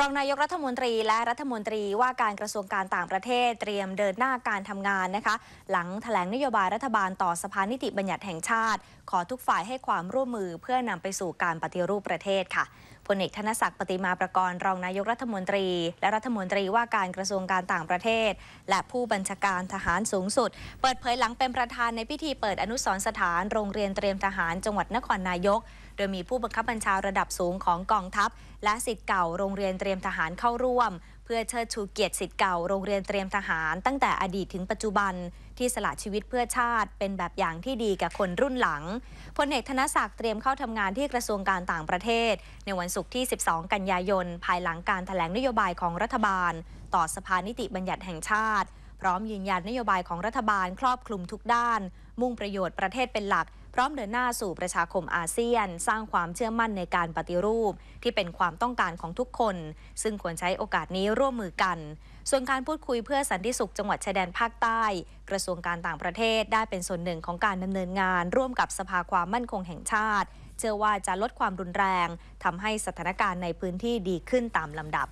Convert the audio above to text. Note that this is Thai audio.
รองนายกรัฐมนตรีและรัฐมนตรีว่าการกระทรวงการต่างประเทศ เตรียมเดินหน้าการทำงานนะคะ หลังถแถลงนโยบายรัฐบาลต่อสภานิติบัญญัติแห่งชาติ ขอทุกฝ่ายให้ความร่วมมือเพื่อนำไปสู่การปฏิรูปประเทศค่ะพลเอกธนศักดิ์ปฏิมาประกรณ์รองนายกรัฐมนตรี และรัฐมนตรีว่าการกระทรวงการต่างประเทศ และผู้บัญชาการทหารสูงสุด เปิดเผยหลังเป็นประธานในพิธีเปิดอนุสรสถาน โรงเรียนเตรียมทหาร จังหวัดนครนายก โดยมีผู้บังคับบัญชาระดับสูงของกองทัพ และสิทธิ์เก่าโรงเรียนเตรียมทหารเข้าร่วมเพื่อเชิดชูเกียรติสิทธิ์เก่าโรงเรียนเตรียมทหาร ตั้งแต่อดีตถึงปัจจุบันที่สละชีวิตเพื่อชาติเป็นแบบอย่างที่ดีกับคนรุ่นหลังพลเอกธนศักดิ์เตรียมเข้าทำงานที่กระทรวงการต่างประเทศ ในวันศุกร์ที่ 12 กันยายน ภายหลังการถแถลงนโยบายของรัฐบาล ต่อสภานิติบัญญัติแห่งชาติพร้อมยืนยันนโยบายของรัฐบาล ครอบคลุมทุกด้าน มุ่งประโยชน์ประเทศเป็นหลักพร้อมเดินหน้าสู่ประชาคมอาเซียน สร้างความเชื่อมั่นในการปฏิรูปที่เป็นความต้องการของทุกคน ซึ่งควรใช้โอกาสนี้ร่วมมือกัน ส่วนการพูดคุยเพื่อสันติสุขจังหวัดชายแดนภาคใต้ กระทรวงการต่างประเทศได้เป็นส่วนหนึ่งของการดำเนินงาน ร่วมกับสภาความมั่นคงแห่งชาติเชื่อว่าจะลดความรุนแรง ทำให้สถานการณ์ในพื้นที่ดีขึ้นตามลำดับ